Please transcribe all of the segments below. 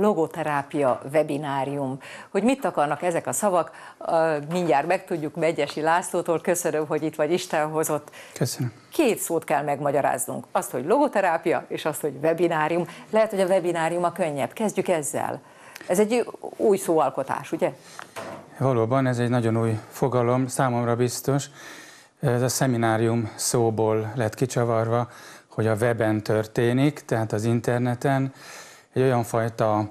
logoterápia webinárium. Hogy mit akarnak ezek a szavak, mindjárt megtudjuk Megyesi Lászlótól. Köszönöm, hogy itt vagy Isten hozott. Köszönöm. Két szót kell megmagyaráznunk. Azt, hogy logoterápia, és azt, hogy webinárium. Lehet, hogy a webinárium a könnyebb. Kezdjük ezzel. Ez egy új szóalkotás, ugye? Valóban, ez egy nagyon új fogalom, számomra biztos. Ez a szeminárium szóból lett kicsavarva, hogy a weben történik, tehát az interneten egy olyan fajta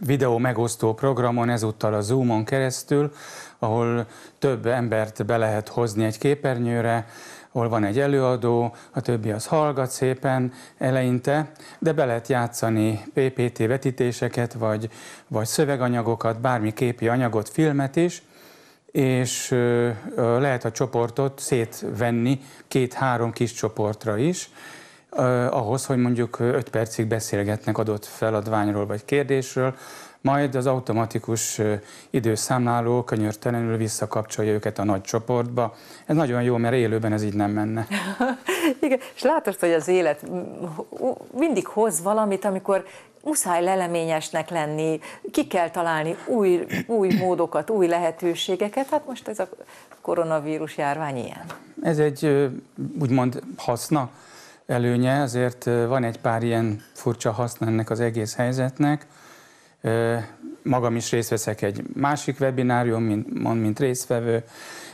videó megosztó programon, ezúttal a Zoomon keresztül, ahol több embert be lehet hozni egy képernyőre, ahol van egy előadó, a többi az hallgat szépen eleinte, de be lehet játszani PPT vetítéseket, vagy, vagy szöveganyagokat, bármi képi anyagot, filmet is, és lehet a csoportot szétvenni két-három kis csoportra is, ahhoz, hogy mondjuk 5 percig beszélgetnek adott feladványról vagy kérdésről, majd az automatikus időszámláló könyörtelenül visszakapcsolja őket a nagy csoportba. Ez nagyon jó, mert élőben ez így nem menne. Igen, és látod, hogy az élet mindig hoz valamit, amikor muszáj leleményesnek lenni, ki kell találni új, új módokat, új lehetőségeket, hát most ez a koronavírus járvány ilyen. Ez egy úgymond haszna, előnye, azért van egy pár ilyen furcsa haszna ennek az egész helyzetnek. Magam is részt veszek egy másik webinárium, mint, mond mint résztvevő.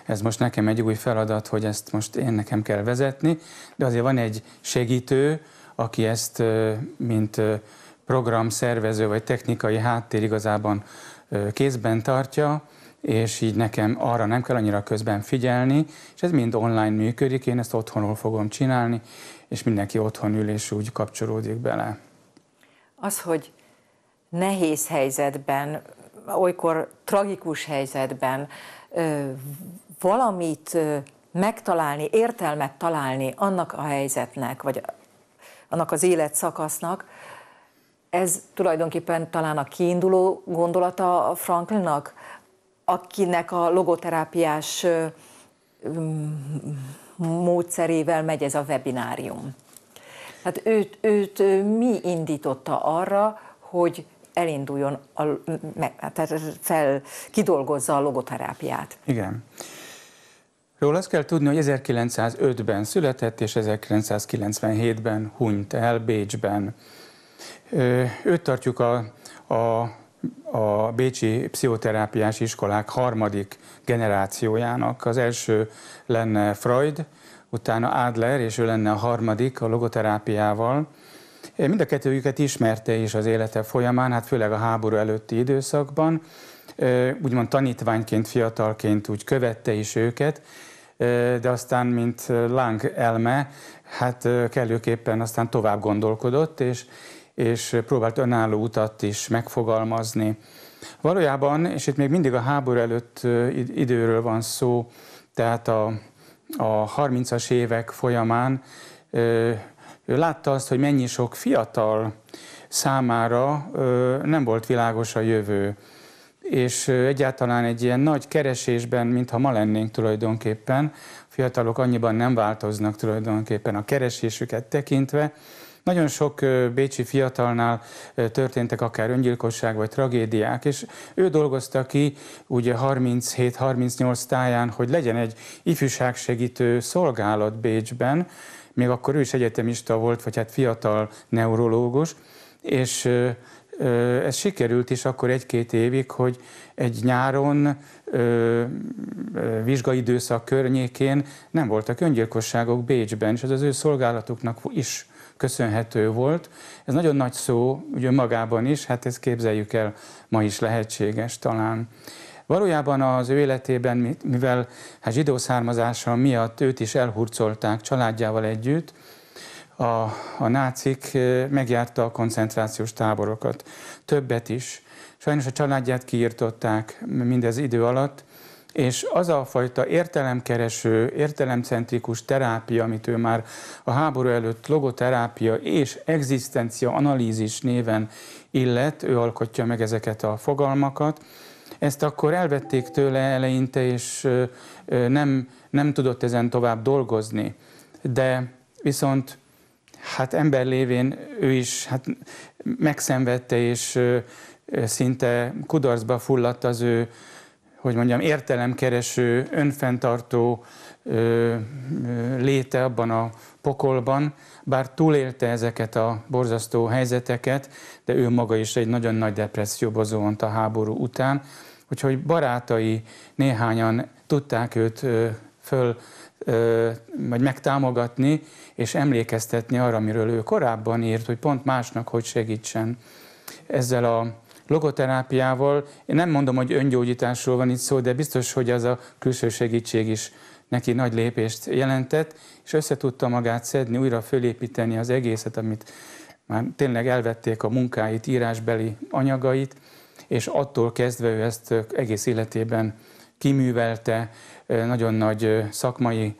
Ez most nekem egy új feladat, hogy ezt most én nekem kell vezetni, de azért van egy segítő, aki ezt, mint programszervező vagy technikai háttér igazában kézben tartja, és így nekem arra nem kell annyira közben figyelni, és ez mind online működik, én ezt otthonról fogom csinálni, és mindenki otthon ül, és úgy kapcsolódik bele. Az, hogy nehéz helyzetben, olykor tragikus helyzetben valamit megtalálni, értelmet találni annak a helyzetnek, vagy annak az életszakasznak, ez tulajdonképpen talán a kiinduló gondolata a Franklinnak, akinek a logoterápiás módszerével megy ez a webinárium. Hát őt, őt mi indította arra, hogy elinduljon, a, meg, tehát fel, kidolgozza a logoterápiát? Igen. Róla azt kell tudni, hogy 1905-ben született, és 1997-ben hunyt el Bécsben. Őt tartjuk a, a a bécsi pszichoterápiás iskolák harmadik generációjának. Az első lenne Freud, utána Adler, és ő lenne a harmadik a logoterápiával. Mind a kettőjüket ismerte is az élete folyamán, hát főleg a háború előtti időszakban. Úgymond tanítványként, fiatalként úgy követte is őket, de aztán, mint láng elme, hát kellőképpen aztán tovább gondolkodott, és és próbált önálló utat is megfogalmazni. Valójában, és itt még mindig a háború előtt időről van szó, tehát a, a 30-as évek folyamán ő látta azt, hogy mennyi sok fiatal számára nem volt világos a jövő, és egyáltalán egy ilyen nagy keresésben, mintha ma lennénk tulajdonképpen, fiatalok annyiban nem változnak tulajdonképpen a keresésüket tekintve, nagyon sok bécsi fiatalnál történtek akár öngyilkosság vagy tragédiák, és ő dolgozta ki ugye 37-38 táján, hogy legyen egy ifjúságsegítő szolgálat Bécsben, még akkor ő is egyetemista volt, vagy hát fiatal neurológus, és ez sikerült is akkor egy-két évig, hogy egy nyáron vizsgaidőszak környékén nem voltak öngyilkosságok Bécsben, és ez az ő szolgálatuknak is köszönhető volt. Ez nagyon nagy szó, ugye magában is, hát ezt képzeljük el, ma is lehetséges talán. Valójában az ő életében, mivel hát zsidó származása miatt őt is elhurcolták családjával együtt, a, a nácik eh, megjárta a koncentrációs táborokat, többet is. Sajnos a családját kiirtották mindez idő alatt, és az a fajta értelemkereső, értelemcentrikus terápia, amit ő már a háború előtt logoterápia és egzisztencia analízis néven illet, ő alkotja meg ezeket a fogalmakat, ezt akkor elvették tőle eleinte, és nem, nem tudott ezen tovább dolgozni. De viszont hát ember lévén ő is hát megszenvedte, és szinte kudarcba fulladt az ő hogy mondjam, értelemkereső, önfenntartó ö, ö, léte abban a pokolban, bár túlélte ezeket a borzasztó helyzeteket, de ő maga is egy nagyon nagy depresszióba zuhant a háború után, úgyhogy barátai néhányan tudták őt ö, föl, ö, vagy megtámogatni, és emlékeztetni arra, amiről ő korábban írt, hogy pont másnak hogy segítsen ezzel a logoterápiával, én nem mondom, hogy öngyógyításról van itt szó, de biztos, hogy az a külső segítség is neki nagy lépést jelentett, és össze tudta magát szedni, újra fölépíteni az egészet, amit már tényleg elvették a munkáit, írásbeli anyagait, és attól kezdve ő ezt egész életében kiművelte, nagyon nagy szakmai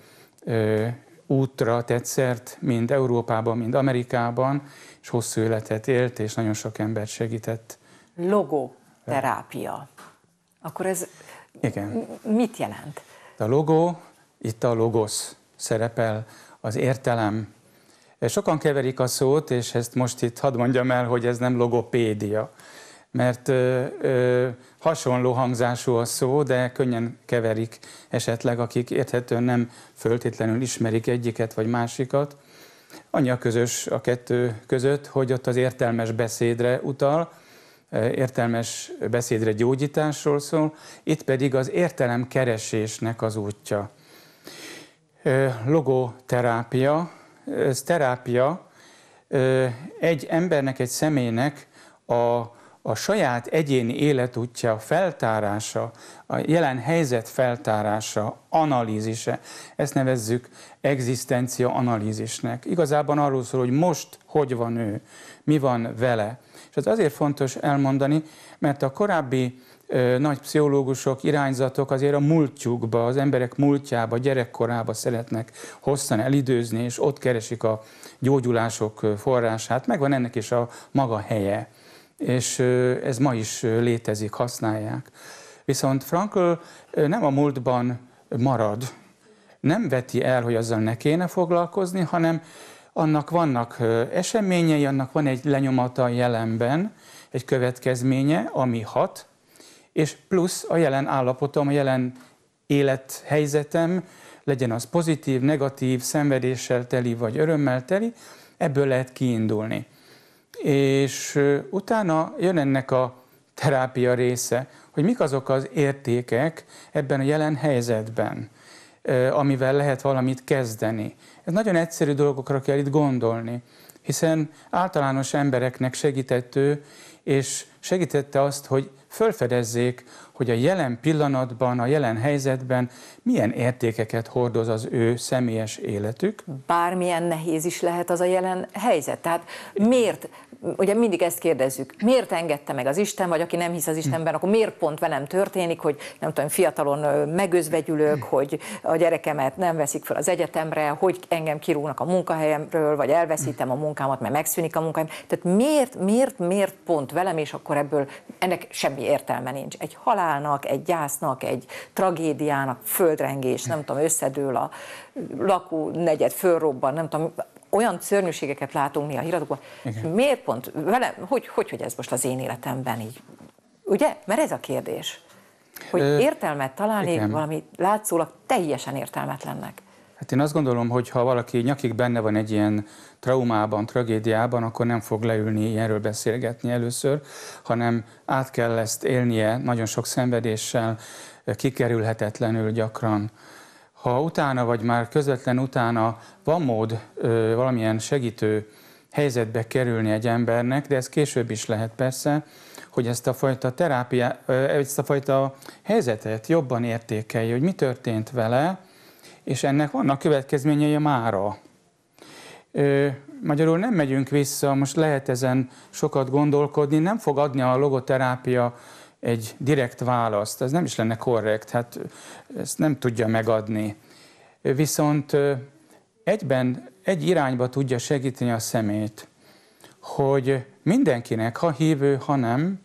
útra tetszert, mind Európában, mind Amerikában, és hosszú életet élt, és nagyon sok embert segített logoterápia. Akkor ez Igen. mit jelent? A logó, itt a logosz szerepel, az értelem. Eh, sokan keverik a szót, és ezt most itt hadd mondjam el, hogy ez nem logopédia, mert ö, eh, ö, eh, hasonló hangzású a szó, de könnyen keverik esetleg, akik érthetően nem föltétlenül ismerik egyiket vagy másikat. Annyi a közös a kettő között, hogy ott az értelmes beszédre utal, értelmes beszédre gyógyításról szól, itt pedig az értelem keresésnek az útja. Logoterápia, ez terápia egy embernek, egy személynek a, a saját egyéni életútja feltárása, a jelen helyzet feltárása, analízise, ezt nevezzük egzisztencia analízisnek. Igazában arról szól, hogy most hogy van ő, mi van vele, és ez azért fontos elmondani, mert a korábbi nagy pszichológusok, irányzatok azért a múltjukba, az emberek múltjába, gyerekkorába szeretnek hosszan elidőzni, és ott keresik a gyógyulások forrását. Megvan ennek is a maga helye, és ez ma is létezik, használják. Viszont Frankl nem a múltban marad, nem veti el, hogy azzal ne kéne foglalkozni, hanem annak vannak eseményei, annak van egy lenyomata a jelenben, egy következménye, ami hat, és plusz a jelen állapotom, a jelen élethelyzetem, legyen az pozitív, negatív, szenvedéssel teli vagy örömmel teli, ebből lehet kiindulni. És utána jön ennek a terápia része, hogy mik azok az értékek ebben a jelen helyzetben amivel lehet valamit kezdeni. Ez nagyon egyszerű dolgokra kell itt gondolni, hiszen általános embereknek segítettő, és segítette azt, hogy fölfedezzék, hogy a jelen pillanatban, a jelen helyzetben milyen értékeket hordoz az ő személyes életük. Bármilyen nehéz is lehet az a jelen helyzet. Tehát miért, ugye mindig ezt kérdezzük, miért engedte meg az Isten, vagy aki nem hisz az Istenben, akkor miért pont velem történik, hogy nem tudom, fiatalon megözvegyülök, hm. hogy a gyerekemet nem veszik fel az egyetemre, hogy engem kirúgnak a munkahelyemről, vagy elveszítem a munkámat, mert megszűnik a munkám. Tehát miért, miért, miért pont velem, és akkor ebből ennek semmi értelme nincs. Egy halál halálnak, egy gyásznak, egy tragédiának, földrengés, nem tudom, összedől a lakó negyed, fölrobban, nem tudom, olyan szörnyűségeket látunk mi a híradókban. Miért pont vele hogy, hogy, hogy ez most az én életemben így? Ugye? Mert ez a kérdés. Hogy értelmet találni valami látszólag teljesen értelmetlennek. Hát én azt gondolom, hogy ha valaki nyakig benne van egy ilyen traumában, tragédiában, akkor nem fog leülni ilyenről beszélgetni először, hanem át kell ezt élnie nagyon sok szenvedéssel, kikerülhetetlenül gyakran. Ha utána, vagy már közvetlen utána van mód ö, valamilyen segítő helyzetbe kerülni egy embernek, de ez később is lehet persze, hogy ezt a fajta terápiá, ezt a fajta helyzetet jobban értékelje, hogy mi történt vele, és ennek vannak következményei a mára. Ö, magyarul nem megyünk vissza, most lehet ezen sokat gondolkodni, nem fog adni a logoterápia egy direkt választ, ez nem is lenne korrekt, hát ezt nem tudja megadni. Viszont egyben, egy irányba tudja segíteni a szemét, hogy mindenkinek, ha hívő, ha nem,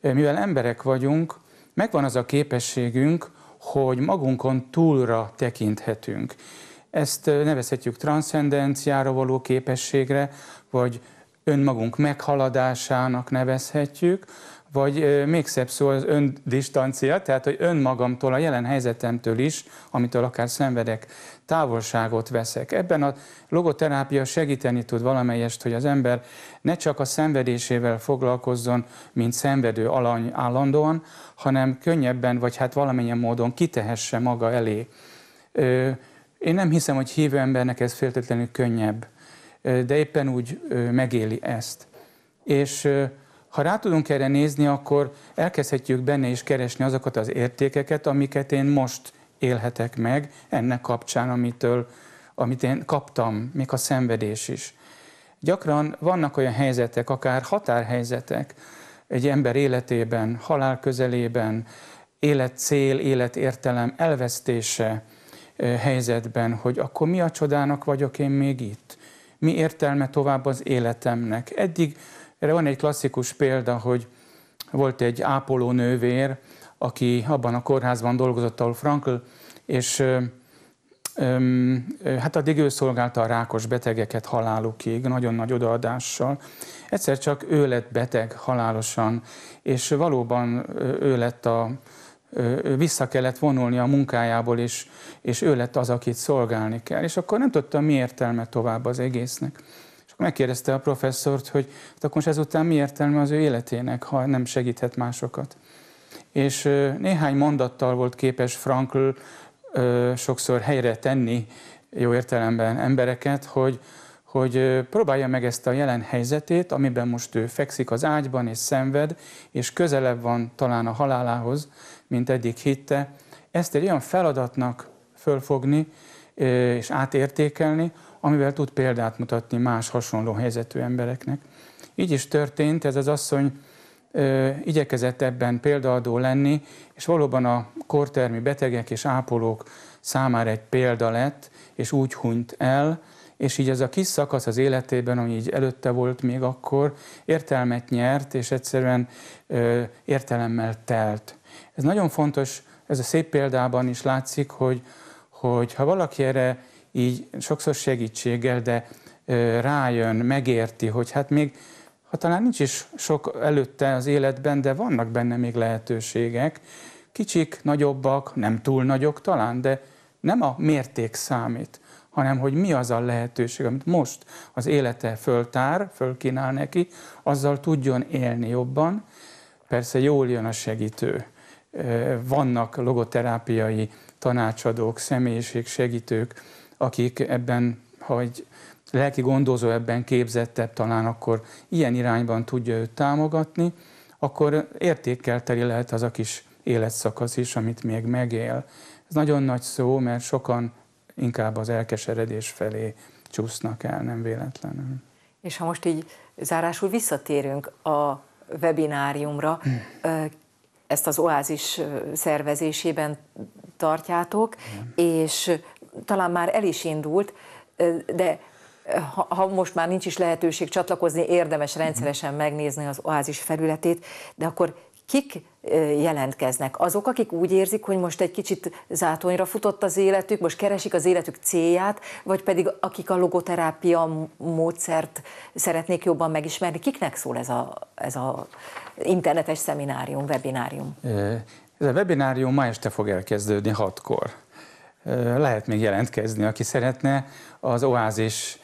mivel emberek vagyunk, megvan az a képességünk, hogy magunkon túlra tekinthetünk. Ezt nevezhetjük transzcendenciára való képességre, vagy önmagunk meghaladásának nevezhetjük, vagy még szebb szó az öndistancia, tehát hogy önmagamtól, a jelen helyzetemtől is, amitől akár szenvedek, távolságot veszek. Ebben a logoterápia segíteni tud valamelyest, hogy az ember ne csak a szenvedésével foglalkozzon, mint szenvedő alany állandóan, hanem könnyebben, vagy hát valamilyen módon kitehesse maga elé. Én nem hiszem, hogy hívő embernek ez feltétlenül könnyebb de éppen úgy megéli ezt. És ha rá tudunk erre nézni, akkor elkezdhetjük benne is keresni azokat az értékeket, amiket én most élhetek meg ennek kapcsán, amitől, amit én kaptam, még a szenvedés is. Gyakran vannak olyan helyzetek, akár határhelyzetek egy ember életében, halál közelében, élet cél, élet értelem elvesztése helyzetben, hogy akkor mi a csodának vagyok én még itt? mi értelme tovább az életemnek. Eddig erre van egy klasszikus példa, hogy volt egy nővér, aki abban a kórházban dolgozott, ahol Frankl, és öm, hát addig ő szolgálta a rákos betegeket halálukig, nagyon nagy odaadással. Egyszer csak ő lett beteg halálosan, és valóban ő lett a, vissza kellett vonulni a munkájából, és, és ő lett az, akit szolgálni kell. És akkor nem tudta, mi értelme tovább az egésznek. És akkor megkérdezte a professzort, hogy hát akkor ezután mi értelme az ő életének, ha nem segíthet másokat. És néhány mondattal volt képes Frankl sokszor helyre tenni jó értelemben embereket, hogy hogy próbálja meg ezt a jelen helyzetét, amiben most ő fekszik az ágyban és szenved, és közelebb van talán a halálához, mint eddig hitte, ezt egy olyan feladatnak fölfogni és átértékelni, amivel tud példát mutatni más hasonló helyzetű embereknek. Így is történt, ez az asszony igyekezett ebben példaadó lenni, és valóban a kortermi betegek és ápolók számára egy példa lett, és úgy hunyt el, és így ez a kis szakasz az életében, ami így előtte volt még akkor, értelmet nyert, és egyszerűen ö, értelemmel telt. Ez nagyon fontos, ez a szép példában is látszik, hogy, hogy ha valaki erre így sokszor segítséggel, de ö, rájön, megérti, hogy hát még ha talán nincs is sok előtte az életben, de vannak benne még lehetőségek, kicsik, nagyobbak, nem túl nagyok talán, de nem a mérték számít, hanem hogy mi az a lehetőség, amit most az élete föltár, fölkínál neki, azzal tudjon élni jobban. Persze jól jön a segítő. Vannak logoterápiai tanácsadók, személyiség segítők, akik ebben, ha egy lelki gondozó ebben képzettebb talán, akkor ilyen irányban tudja őt támogatni, akkor értékkel teli lehet az a kis életszakasz is, amit még megél. Ez nagyon nagy szó, mert sokan inkább az elkeseredés felé csúsznak el, nem véletlenül. És ha most így zárásul visszatérünk a webináriumra, hm. ezt az oázis szervezésében tartjátok, és talán már el is indult, de ha, ha most már nincs is lehetőség csatlakozni, érdemes hm. rendszeresen megnézni az oázis felületét, de akkor kik jelentkeznek. Azok, akik úgy érzik, hogy most egy kicsit zátonyra futott az életük, most keresik az életük célját, vagy pedig akik a logoterápia módszert szeretnék jobban megismerni, kiknek szól ez a, ez a internetes szeminárium, webinárium? Ez a webinárium ma este fog elkezdődni hatkor. Lehet még jelentkezni, aki szeretne. Az Oázis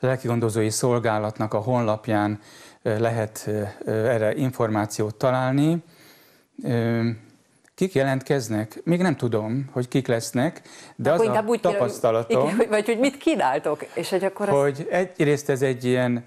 lelkigondozói szolgálatnak a honlapján lehet erre információt találni. Kik jelentkeznek? Még nem tudom, hogy kik lesznek, de akkor az a úgy tapasztalatom... kérem, igen, vagy hogy mit kínáltok? És hogy, akkor az... hogy egyrészt ez egy ilyen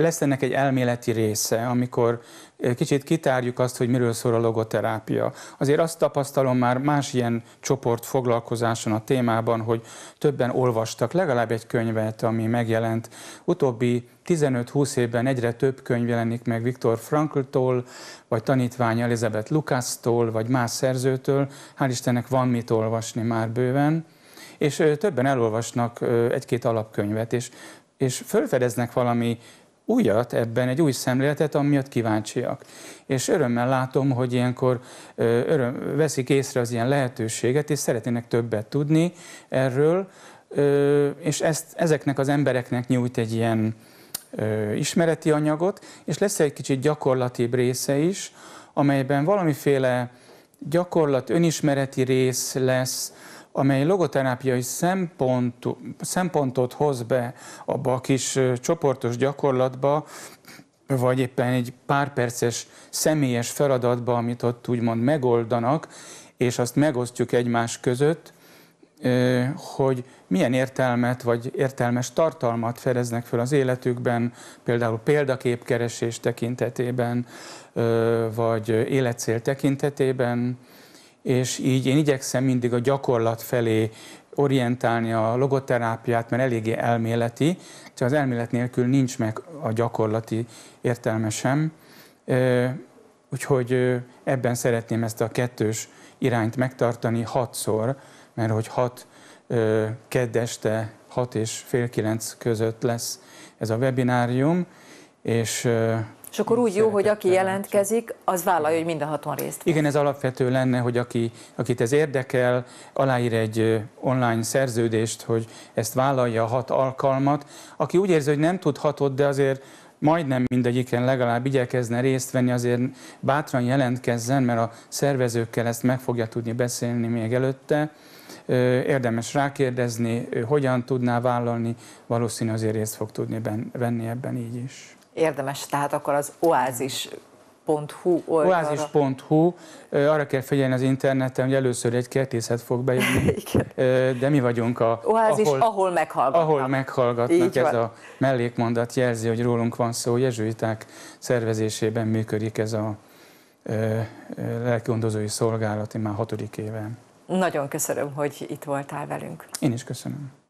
lesz ennek egy elméleti része, amikor eh, kicsit kitárjuk azt, hogy miről szól a logoterápia. Azért azt tapasztalom már más ilyen csoport foglalkozáson a témában, hogy többen olvastak legalább egy könyvet, ami megjelent. Utóbbi 15-20 évben egyre több könyv jelenik meg Viktor Frankl-tól, vagy tanítványa Elizabeth Lukásztól, vagy más szerzőtől. Hál' Istennek van mit olvasni már bőven. És eh, többen elolvasnak eh, egy-két alapkönyvet, és és fölfedeznek valami újat ebben, egy új szemléletet, amiatt kíváncsiak. És örömmel látom, hogy ilyenkor öröm, veszik észre az ilyen lehetőséget, és szeretnének többet tudni erről, és ezt, ezeknek az embereknek nyújt egy ilyen ismereti anyagot, és lesz egy kicsit gyakorlatibb része is, amelyben valamiféle gyakorlat, önismereti rész lesz, amely logoterápiai szempont, szempontot hoz be abba a kis csoportos gyakorlatba, vagy éppen egy pár perces személyes feladatba, amit ott úgymond megoldanak, és azt megosztjuk egymás között, hogy milyen értelmet vagy értelmes tartalmat fedeznek fel az életükben, például példaképkeresés tekintetében, vagy életcél tekintetében, és így én igyekszem mindig a gyakorlat felé orientálni a logoterápiát, mert eléggé elméleti, csak az elmélet nélkül nincs meg a gyakorlati értelme sem. Úgyhogy ebben szeretném ezt a kettős irányt megtartani hatszor, mert hogy hat kedd este hat és fél kilenc között lesz ez a webinárium, és és akkor úgy jó, hogy aki jelentkezik, az vállalja, hogy mind a haton részt. Vesz. Igen, ez alapvető lenne, hogy aki, akit ez érdekel, aláír egy online szerződést, hogy ezt vállalja a hat alkalmat. Aki úgy érzi, hogy nem tud hatot, de azért majdnem mindegyiken legalább igyekezne részt venni, azért bátran jelentkezzen, mert a szervezőkkel ezt meg fogja tudni beszélni még előtte. Érdemes rákérdezni, hogyan tudná vállalni, valószínű azért részt fog tudni venni ebben így is. Érdemes, tehát akkor az oázis Oázis.hu Oázis.hu, arra kell figyelni az interneten, hogy először egy kertészet fog bejönni, de mi vagyunk a... Oázis, ahol, ahol meghallgatnak. Ahol meghallgatnak, ez a mellékmondat jelzi, hogy rólunk van szó, jezsuiták szervezésében működik ez a lelkiondozói szolgálat, már hatodik éve. Nagyon köszönöm, hogy itt voltál velünk. Én is köszönöm.